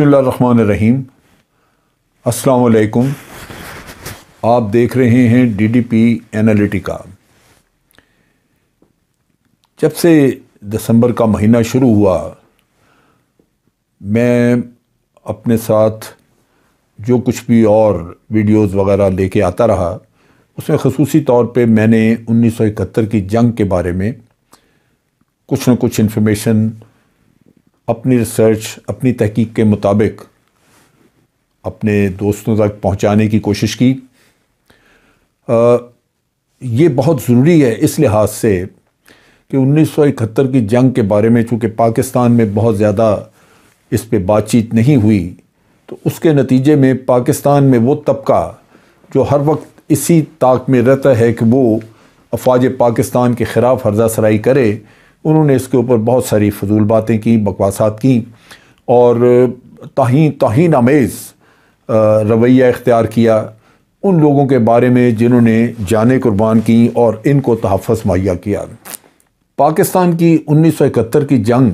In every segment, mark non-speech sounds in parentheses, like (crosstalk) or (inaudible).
बसमीम अलकुम आप देख रहे हैं डी डी पी एनालिटिका जब से दिसंबर का महीना शुरू हुआ मैं अपने साथ जो कुछ भी और वीडियोस वगैरह लेके आता रहा उसमें खसूसी तौर पे मैंने 1971 की जंग के बारे में कुछ न कुछ इन्फॉर्मेशन अपनी रिसर्च अपनी तहकीक के मुताबिक अपने दोस्तों तक पहुंचाने की कोशिश की आ, ये बहुत ज़रूरी है इस लिहाज से कि 1971 की जंग के बारे में चूँकि पाकिस्तान में बहुत ज़्यादा इस पर बातचीत नहीं हुई तो उसके नतीजे में पाकिस्तान में वो तबका जो हर वक्त इसी ताक में रहता है कि वो अफवाज पाकिस्तान के ख़िलाफ़ हर्जा सराई करे उन्होंने इसके ऊपर बहुत सारी फजूल बातें की बकवासात की और तहीं तहीं आमेज़ रवैया इख्तियार किया उन लोगों के बारे में जिन्होंने जान कुर्बान की और इनको तहफ़ मुहैया किया पाकिस्तान की उन्नीस सौ इकहत्तर की जंग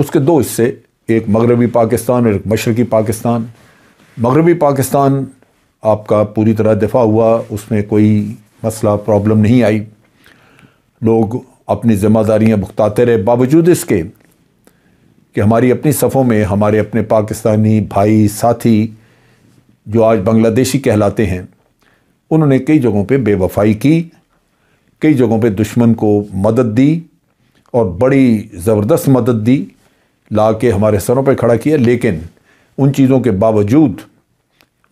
उसके दो हिस्से एक मगरबी पाकिस्तान और एक मशरक़ी पाकिस्तान मगरबी पाकिस्तान आपका पूरी तरह दिफा हुआ उसमें कोई मसला प्रॉब्लम नहीं आई लोग अपनी ज़िम्मेदारियाँ भुगताते रहे बावजूद इसके कि हमारी अपनी सफ़ों में हमारे अपने पाकिस्तानी भाई साथी जो आज बांग्लादेशी कहलाते हैं उन्होंने कई जगहों पे बेवफाई की कई जगहों पे दुश्मन को मदद दी और बड़ी ज़बरदस्त मदद दी ला के हमारे सरों पे खड़ा किया लेकिन उन चीज़ों के बावजूद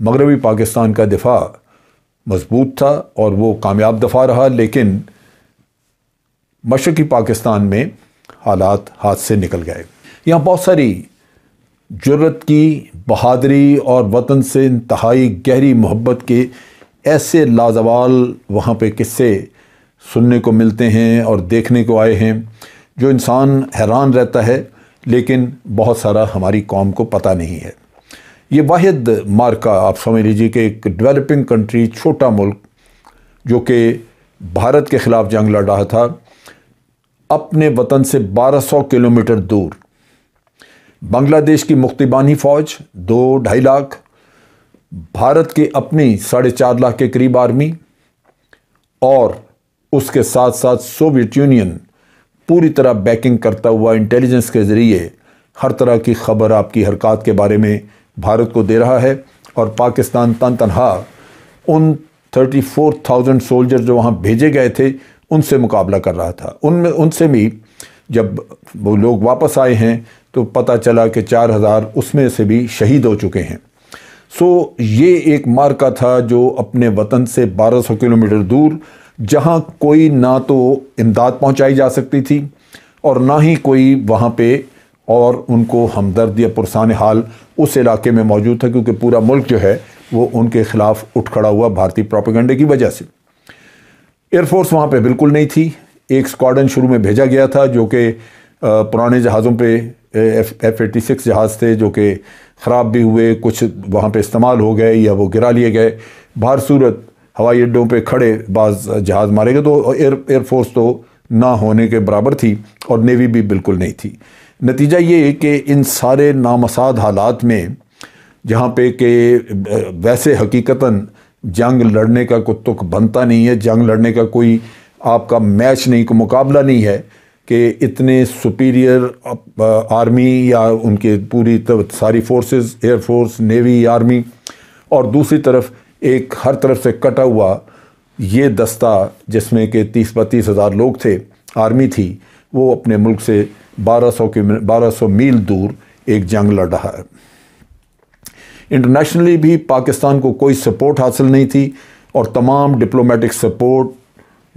मगरबी पाकिस्तान का दिफा मजबूत था और वो कामयाब दफ़ा रहा लेकिन मशरक़ी पाकिस्तान में हालात हाथ से निकल गए यहाँ बहुत सारी जरूरत की बहादरी और वतन से इंतहाई गहरी मोहब्बत के ऐसे लाजवाल वहाँ पे किस्से सुनने को मिलते हैं और देखने को आए हैं जो इंसान हैरान रहता है लेकिन बहुत सारा हमारी कौम को पता नहीं है ये वाद मार्का आप समझ लीजिए कि एक डेवलपिंग कंट्री छोटा मुल्क जो कि भारत के ख़िलाफ़ जंग लड़ रहा था अपने वतन से 1200 किलोमीटर दूर बांग्लादेश की मुक्तिबानी फ़ौज दो ढाई लाख भारत की अपनी साढ़े चार लाख के करीब आर्मी और उसके साथ साथ सोवियत यूनियन पूरी तरह बैकिंग करता हुआ इंटेलिजेंस के ज़रिए हर तरह की खबर आपकी हरकत के बारे में भारत को दे रहा है और पाकिस्तान तन तनहा उन 34,000 सोल्जर जो वहाँ भेजे गए थे उनसे मुकाबला कर रहा था उनमें उनसे भी जब वो लोग वापस आए हैं तो पता चला कि चार हज़ार उसमें से भी शहीद हो चुके हैं सो ये एक मार्का था जो अपने वतन से 1200 किलोमीटर दूर जहाँ कोई ना तो इमदाद पहुँचाई जा सकती थी और ना ही कोई वहाँ पे और उनको हमदर्द या पुरसान हाल उस इलाके में मौजूद था क्योंकि पूरा मुल्क जो है वो उनके ख़िलाफ़ उठ खड़ा हुआ भारतीय प्रोपेगेंडे की वजह से एयरफोर्स वहाँ पे बिल्कुल नहीं थी एक स्क्वाडन शुरू में भेजा गया था जो कि पुराने जहाज़ों पे एफ एटी सिक्स जहाज़ थे जो कि ख़राब भी हुए कुछ वहाँ पे इस्तेमाल हो गए या वो गिरा लिए गए बाहर सूरत हवाई अड्डों पे खड़े बाज़ जहाज़ मारे गए तो एयर एयरफोर्स तो ना होने के बराबर थी और नेवी भी बिल्कुल नहीं थी नतीजा ये कि इन सारे नामसाद हालात में जहाँ पे कि वैसे हकीकता जंग लड़ने का कोई तुक बनता नहीं है जंग लड़ने का कोई आपका मैच नहीं को मुकाबला नहीं है कि इतने सुपीरियर आर्मी या उनके पूरी तब सारी फोर्सेस एयरफोर्स नेवी आर्मी और दूसरी तरफ एक हर तरफ से कटा हुआ ये दस्ता जिसमें कि तीस बत्तीस हज़ार लोग थे आर्मी थी वो अपने मुल्क से 1200 के बारह मील दूर एक जंग लड़ रहा है इंटरनेशनली भी पाकिस्तान को कोई सपोर्ट हासिल नहीं थी और तमाम डिप्लोमेटिक सपोर्ट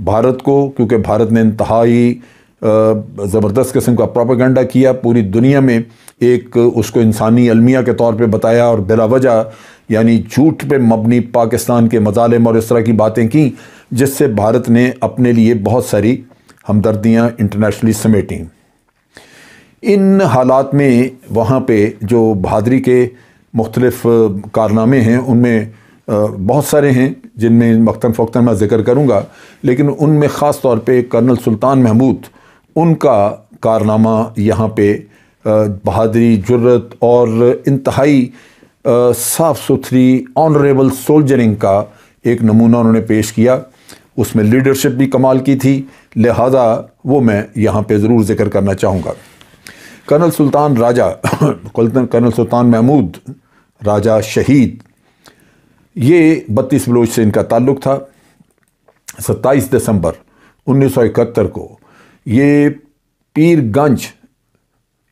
भारत को क्योंकि भारत ने इंतहाई ज़बरदस्त किस्म का प्रोपागेंडा किया पूरी दुनिया में एक उसको इंसानी अलमिया के तौर पे बताया और बिला वजह यानी झूठ पे मबनी पाकिस्तान के मजालम और इस तरह की बातें की जिससे भारत ने अपने लिए बहुत सारी हमदर्दियाँ इंटरनेशनली समेटी इन हालात में वहाँ पे जो बहादरी के मुख्तलफ़ कारनामे हैं उनमें बहुत सारे हैं जिनमें मक्ता फोक्ता मैं ज़िक्र करूँगा लेकिन उनमें ख़ास तौर पर कर्नल सुल्तान महमूद उनका कारनामा यहाँ पर बहादरी जरूरत और इंतहाई साफ़ सुथरी ऑनरेबल सोल्जरिंग का एक नमूना उन्होंने पेश किया उसमें लीडरशिप भी कमाल की थी लिहाजा वो मैं यहाँ पे ज़रूर ज़िक्र करना चाहूँगा कर्नल सुल्तान राजा (coughs) तो कर्नल सुल्तान महमूद राजा शहीद ये बत्तीस बलोच से इनका ताल्लुक था 27 दिसंबर 1971 को ये पीरगंज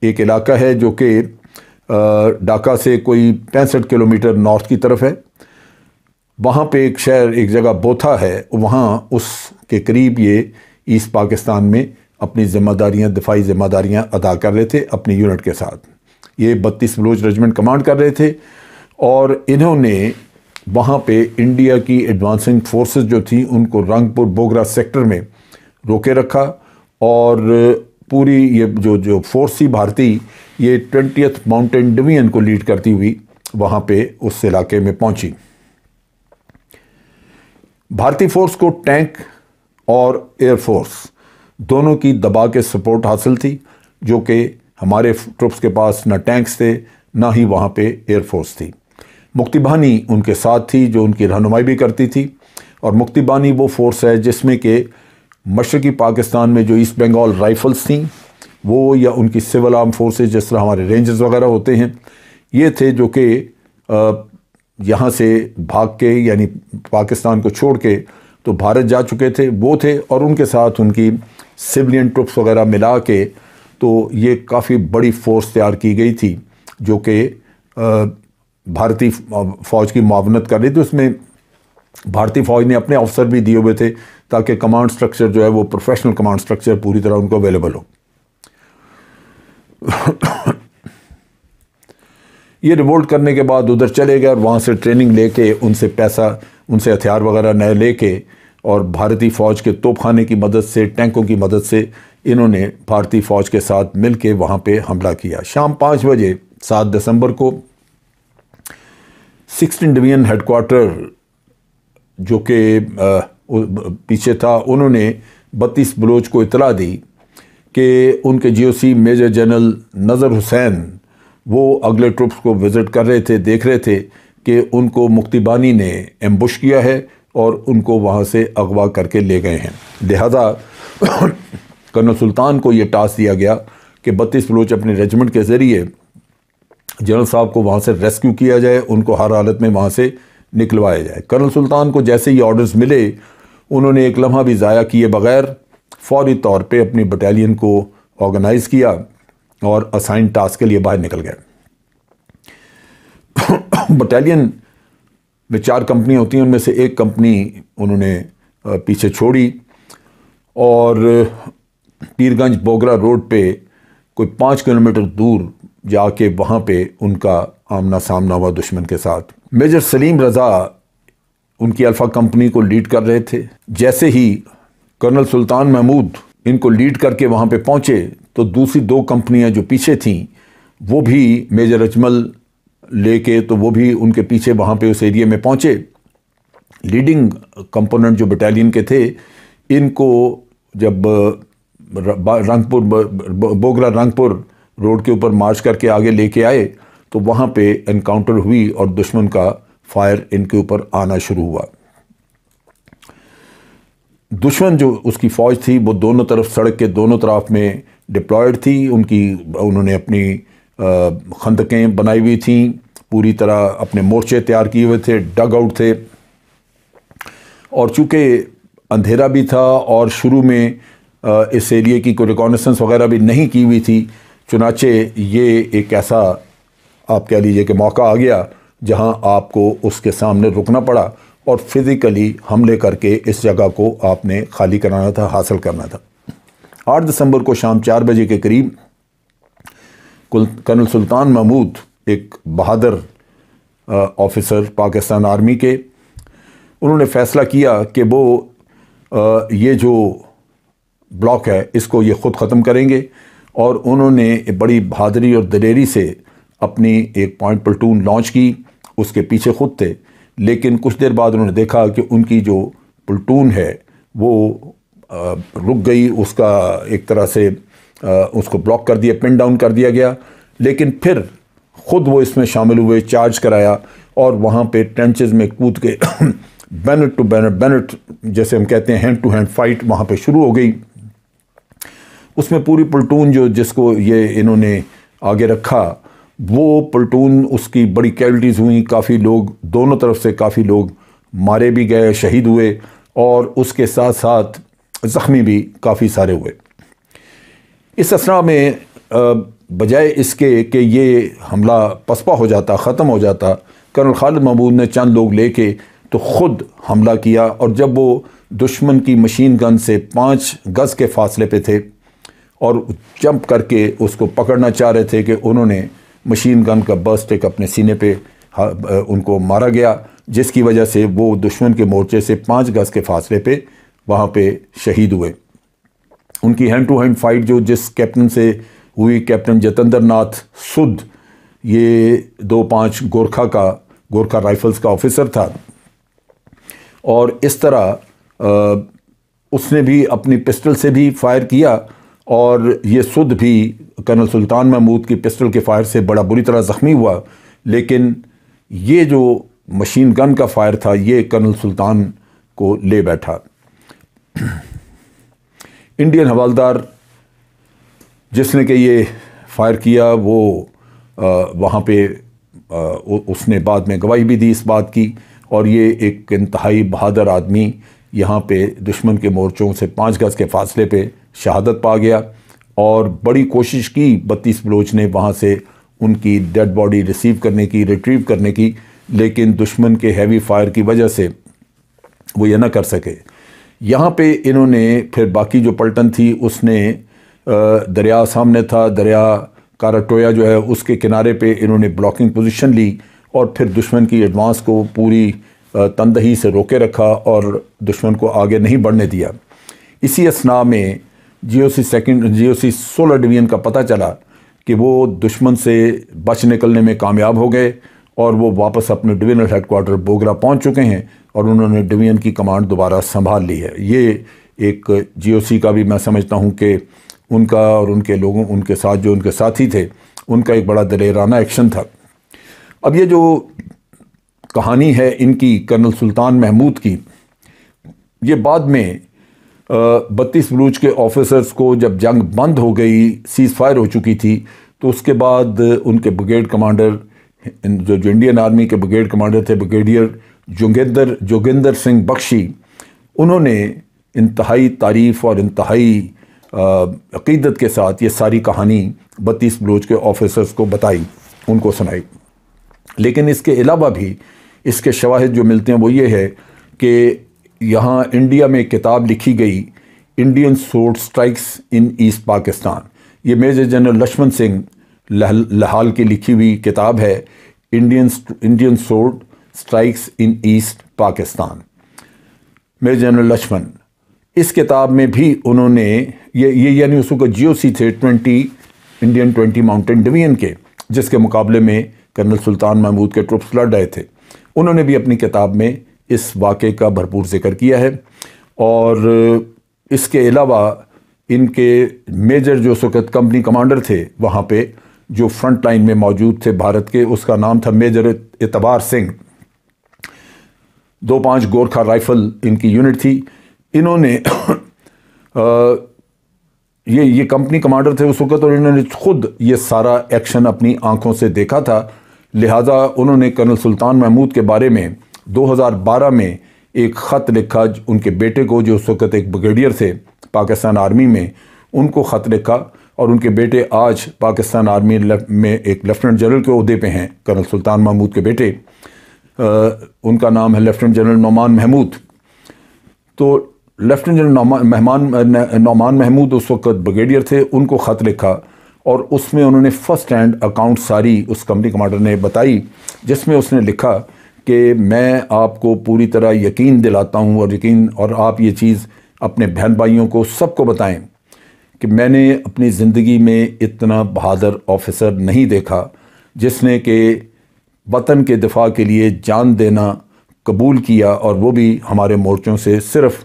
एक इलाका है जो कि ढाका से कोई पैंसठ किलोमीटर नॉर्थ की तरफ है वहाँ पे एक शहर एक जगह बोथा है वहाँ उस के करीब ये ईस्ट पाकिस्तान में अपनी ज़िम्मेदारियाँ दिफाई ज़िम्मेदारियाँ अदा कर रहे थे अपनी यूनिट के साथ ये बत्तीस बलोच रेजिमेंट कमांड कर रहे थे और इन्होंने वहाँ पे इंडिया की एडवांसिंग फोर्सेस जो थी उनको रंगपुर बोगरा सेक्टर में रोके रखा और पूरी ये जो जो फोर्स थी भारतीय ये ट्वेंटी माउंटेन डिवीजन को लीड करती हुई वहाँ पे उस इलाके में पहुँची भारतीय फोर्स को टैंक और एयरफोर्स दोनों की दबा के सपोर्ट हासिल थी जो कि हमारे ट्रुप्स के पास ना टैंक्स थे ना ही वहाँ पे एयरफोर्स थी मुक्तिबानी उनके साथ थी जो उनकी रहनुमाई भी करती थी और मुक्तिबानी वो फोर्स है जिसमें कि मशरक़ी पाकिस्तान में जो ईस्ट बंगाल राइफ़ल्स थी वो या उनकी सिविल आर्म फोर्सेज जिस तरह हमारे रेंजर्स वगैरह होते हैं ये थे जो कि यहाँ से भाग के यानी पाकिस्तान को छोड़ के तो भारत जा चुके थे वो थे और उनके साथ उनकी सिविलियन ट्रुप्स वगैरह मिला के तो ये काफ़ी बड़ी फोर्स तैयार की गई थी जो कि भारतीय फ़ौज की मावनत कर रही थी उसमें भारतीय फ़ौज ने अपने अफसर भी दिए हुए थे ताकि कमांड स्ट्रक्चर जो है वो प्रोफेशनल कमांड स्ट्रक्चर पूरी तरह उनको अवेलेबल हो (coughs) ये रिवोल्ट करने के बाद उधर चले गए और वहाँ से ट्रेनिंग लेके उनसे पैसा उनसे हथियार वगैरह नए लेके और भारतीय फ़ौज के तोपखाने की मदद से टैंकों की मदद से इन्होंने भारतीय फ़ौज के साथ मिल के वहाँ पर हमला किया शाम पाँच बजे सात दिसंबर को सिक्सटीन डिवीजन हेडकोार्टर जो कि पीछे था उन्होंने बत्तीस बलोच को इतला दी कि उनके जीओसी मेजर जनरल नज़र हुसैन वो अगले ट्रुप्स को विज़िट कर रहे थे देख रहे थे कि उनको मुक्तिबानी ने एम्बुश किया है और उनको वहाँ से अगवा करके ले गए हैं लिहाजा कर्नल सुल्तान को ये टास्क दिया गया कि बत्तीस बलोच अपने रेजिमेंट के ज़रिए जनरल साहब को वहाँ से रेस्क्यू किया जाए उनको हर हालत में वहाँ से निकलवाया जाए कर्नल सुल्तान को जैसे ही ऑर्डर्स मिले उन्होंने एक लम्हा भी ज़ाया किए बगैर फौरी तौर पे अपनी बटालियन को ऑर्गेनाइज़ किया और असाइन टास्क के लिए बाहर निकल गए बटालियन (coughs) में चार कंपनियाँ होती हैं उनमें से एक कंपनी उन्होंने पीछे छोड़ी और पीरगंज बोगरा रोड पे कोई पाँच किलोमीटर दूर जाके वहाँ पे उनका आमना सामना हुआ दुश्मन के साथ मेजर सलीम रज़ा उनकी अल्फ़ा कंपनी को लीड कर रहे थे जैसे ही कर्नल सुल्तान महमूद इनको लीड करके वहाँ पे पहुँचे तो दूसरी दो कंपनियाँ जो पीछे थीं वो भी मेजर अजमल लेके तो वो भी उनके पीछे वहाँ पे उस एरिए में पहुँचे लीडिंग कंपोनेंट जो बटालियन के थे इनको जब रंगपुर बोगरा रंगपुर रोड के ऊपर मार्च करके आगे लेके आए तो वहाँ पे एनकाउंटर हुई और दुश्मन का फायर इनके ऊपर आना शुरू हुआ दुश्मन जो उसकी फ़ौज थी वो दोनों तरफ सड़क के दोनों तरफ में डिप्लॉयड थी उनकी उन्होंने अपनी खंदकें बनाई हुई थी पूरी तरह अपने मोर्चे तैयार किए हुए थे डग आउट थे और चूँकि अंधेरा भी था और शुरू में इस एरिए की कोई रिकॉनसेंस वगैरह भी नहीं की हुई थी चुनाचे ये एक ऐसा आप कह लीजिए कि मौका आ गया जहां आपको उसके सामने रुकना पड़ा और फिज़िकली हमले करके इस जगह को आपने खाली कराना था हासिल करना था आठ दिसंबर को शाम चार बजे के करीब कर्नल सुल्तान महमूद एक बहादुर ऑफिसर पाकिस्तान आर्मी के उन्होंने फ़ैसला किया कि वो आ, ये जो ब्लॉक है इसको ये ख़ुद ख़त्म करेंगे और उन्होंने बड़ी बहादरी और दलेरी से अपनी एक पॉइंट पलटून लॉन्च की उसके पीछे खुद थे लेकिन कुछ देर बाद उन्होंने देखा कि उनकी जो पलटून है वो रुक गई उसका एक तरह से उसको ब्लॉक कर दिया पिन डाउन कर दिया गया लेकिन फिर ख़ुद वो इसमें शामिल हुए चार्ज कराया और वहाँ पे ट्रेंचेज में कूद के बैनट टू बैनट बैनट जैसे हम कहते हैं हैंड टू हैंड फाइट वहाँ पे शुरू हो गई उसमें पूरी पलटून जो जिसको ये इन्होंने आगे रखा वो पलटून उसकी बड़ी कैलिटीज़ हुई काफ़ी लोग दोनों तरफ से काफ़ी लोग मारे भी गए शहीद हुए और उसके साथ साथ ज़ख्मी भी काफ़ी सारे हुए इस असरा में बजाय इसके कि ये हमला पसपा हो जाता ख़त्म हो जाता कर्नल खालिद महमूद ने चंद लोग लेके तो ख़ुद हमला किया और जब वो दुश्मन की मशीन गन से पाँच गज़ के फासले पे थे और जंप करके उसको पकड़ना चाह रहे थे कि उन्होंने मशीन गन का बर्स्ट एक अपने सीने पे उनको मारा गया जिसकी वजह से वो दुश्मन के मोर्चे से पाँच गज के फासले पे वहाँ पे शहीद हुए उनकी हैंड टू हैंड फाइट जो जिस कैप्टन से हुई कैप्टन जतेंद्र नाथ सुद ये दो पाँच गोरखा का गोरखा राइफल्स का ऑफिसर था और इस तरह आ, उसने भी अपनी पिस्टल से भी फायर किया और ये सुद भी कर्नल सुल्तान महमूद की पिस्टल के फायर से बड़ा बुरी तरह ज़ख्मी हुआ लेकिन ये जो मशीन गन का फायर था ये कर्नल सुल्तान को ले बैठा इंडियन हवालदार जिसने कि ये फायर किया वो वहाँ पे आ, उसने बाद में गवाही भी दी इस बात की और ये एक इंतहाई बहादुर आदमी यहाँ पे दुश्मन के मोर्चों से पाँच गज़ के फासले पे शहादत पा गया और बड़ी कोशिश की बत्तीस बलोच ने वहाँ से उनकी डेड बॉडी रिसीव करने की रिट्रीव करने की लेकिन दुश्मन के हैवी फायर की वजह से वो ये ना कर सके यहाँ पे इन्होंने फिर बाकी जो पलटन थी उसने दरिया सामने था दरिया काराटोया जो है उसके किनारे पे इन्होंने ब्लॉकिंग पोजीशन ली और फिर दुश्मन की एडवांस को पूरी तनदही से रोके रखा और दुश्मन को आगे नहीं बढ़ने दिया इसी असना में जियो सी सेकेंड जियो सी सोलह डिवीज़न का पता चला कि वो दुश्मन से बच निकलने में कामयाब हो गए और वो वापस अपने डिवीज़नल हेडकोार्टर बोगरा पहुंच चुके हैं और उन्होंने डिवीज़न की कमांड दोबारा संभाल ली है ये एक जीओसी का भी मैं समझता हूँ कि उनका और उनके लोगों उनके साथ जो उनके साथी थे उनका एक बड़ा दलेराना एक्शन था अब ये जो कहानी है इनकी कर्नल सुल्तान महमूद की ये बाद में बत्तीस बलूच के ऑफिसर्स को जब जंग बंद हो गई सीज़ फायर हो चुकी थी तो उसके बाद उनके ब्रिगेड कमांडर जो जो इंडियन आर्मी के ब्रिगेड कमांडर थे ब्रिगेडियर जोगेंद्र जोगेंद्र सिंह बख्शी उन्होंने इंतहाई तारीफ़ और इंतहाई अकीदत के साथ ये सारी कहानी बत्तीस बलूच के ऑफिसर्स को बताई उनको सुनाई लेकिन इसके अलावा भी इसके शवाहद जो मिलते हैं वो ये है कि यहाँ इंडिया में किताब लिखी गई इंडियन सोड स्ट्राइक्स इन ईस्ट पाकिस्तान ये मेजर जनरल लक्ष्मण सिंह लहाल की लिखी हुई किताब है Indian Indian sword strikes in East Pakistan major general Lakshman इस किताब में भी उन्होंने ये ये यानी उसको ओ सी थे twenty Indian twenty mountain division के जिसके मुकाबले में कर्नल सुल्तान महमूद के ट्रुप्स लड़ रहे थे उन्होंने भी अपनी किताब में इस वाक़े का भरपूर ज़िक्र किया है और इसके अलावा इनके मेजर जो उस वक्त कंपनी कमांडर थे वहाँ पे जो फ्रंट लाइन में मौजूद थे भारत के उसका नाम था मेजर इतबार सिंह दो पाँच गोरखा राइफ़ल इनकी यूनिट थी इन्होंने आ, (coughs) ये ये कंपनी कमांडर थे उस वक्त और इन्होंने खुद ये सारा एक्शन अपनी आंखों से देखा था लिहाजा उन्होंने कर्नल सुल्तान महमूद के बारे में 2012 में एक ख़त लिखा उनके बेटे को जो उस वक़्त एक ब्रिगेडियर थे पाकिस्तान आर्मी में उनको ख़त लिखा और उनके बेटे आज पाकिस्तान आर्मी में एक लेफ्टिनेंट जनरल के अहदे पे हैं कर्नल सुल्तान महमूद के बेटे आ, उनका नाम है लेफ्टिनेंट जनरल नौमान महमूद तो लेफ्टिनेंट जनरल नौमान मेहमान नौमान महमूद उस वक़्त ब्रिगेडियर थे उनको ख़त लिखा और उसमें उन्होंने फर्स्ट हैंड अकाउंट सारी उस कंपनी कमांडर ने बताई जिसमें उसने लिखा कि मैं आपको पूरी तरह यकीन दिलाता हूँ और यकीन और आप ये चीज़ अपने बहन भाइयों को सबको बताएं कि मैंने अपनी ज़िंदगी में इतना बहादुर ऑफिसर नहीं देखा जिसने कि वतन के दिफा के लिए जान देना कबूल किया और वो भी हमारे मोर्चों से सिर्फ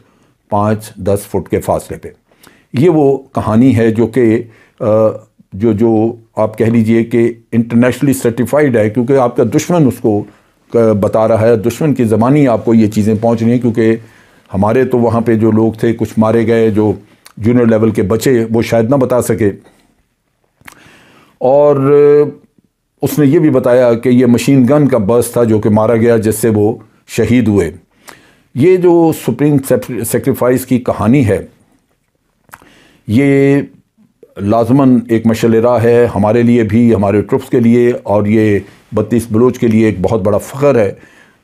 पाँच दस फुट के फासले पे ये वो कहानी है जो कि जो जो आप कह लीजिए कि इंटरनेशनली सर्टिफाइड है क्योंकि आपका दुश्मन उसको बता रहा है दुश्मन की ज़बानी आपको ये चीज़ें पहुँच रही हैं क्योंकि हमारे तो वहाँ पर जो लोग थे कुछ मारे गए जो जूनियर लेवल के बचे वो शायद ना बता सके और उसने ये भी बताया कि ये मशीन गन का बस था जो कि मारा गया जिससे वो शहीद हुए ये जो सुप्रीम सेक्रीफाइस की कहानी है ये लाजमन एक मशलरा है हमारे लिए भी हमारे ट्रुप्स के लिए और ये बत्तीस बलूच के लिए एक बहुत बड़ा फ़ख्र है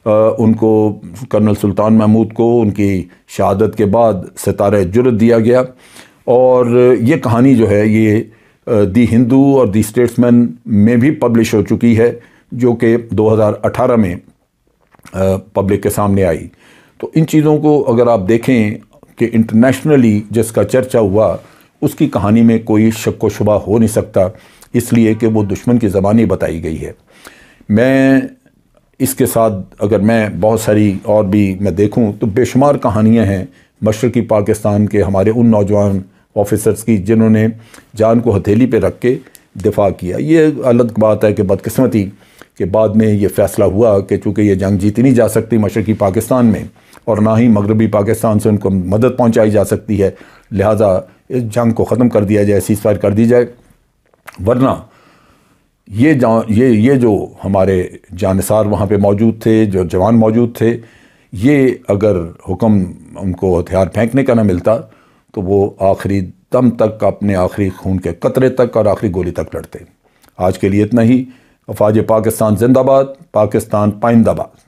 आ, उनको कर्नल सुल्तान महमूद को उनकी शहादत के बाद सितारे जुरत दिया गया और ये कहानी जो है ये दी हिंदू और दी स्टेट्समैन में भी पब्लिश हो चुकी है जो कि 2018 में पब्लिक के सामने आई तो इन चीज़ों को अगर आप देखें कि इंटरनेशनली जिसका चर्चा हुआ उसकी कहानी में कोई शक व शुबा हो नहीं सकता इसलिए कि वो दुश्मन की ज़बानी बताई गई है मैं इसके साथ अगर मैं बहुत सारी और भी मैं देखूं तो बेशुमार कहानियां हैं मशरक़ी पाकिस्तान के हमारे उन नौजवान ऑफिसर्स की जिन्होंने जान को हथेली पे रख के दिफा किया ये अलग बात है कि बदकस्मती के बाद में ये फ़ैसला हुआ कि चूँकि ये जंग जीती नहीं जा सकती मशरक़ी पाकिस्तान में और ना ही मगरबी पाकिस्तान से उनको मदद पहुँचाई जा सकती है लिहाजा इस जंग को ख़त्म कर दिया जाए सीज फायर कर दी जाए वरना ये ये ये जो हमारे जानसार वहाँ पे मौजूद थे जो जवान मौजूद थे ये अगर हुक्म उनको हथियार फेंकने का ना मिलता तो वो आखिरी दम तक अपने आखिरी खून के कतरे तक और आखिरी गोली तक लड़ते आज के लिए इतना ही अफाज पाकिस्तान जिंदाबाद पाकिस्तान पाइंदाबाद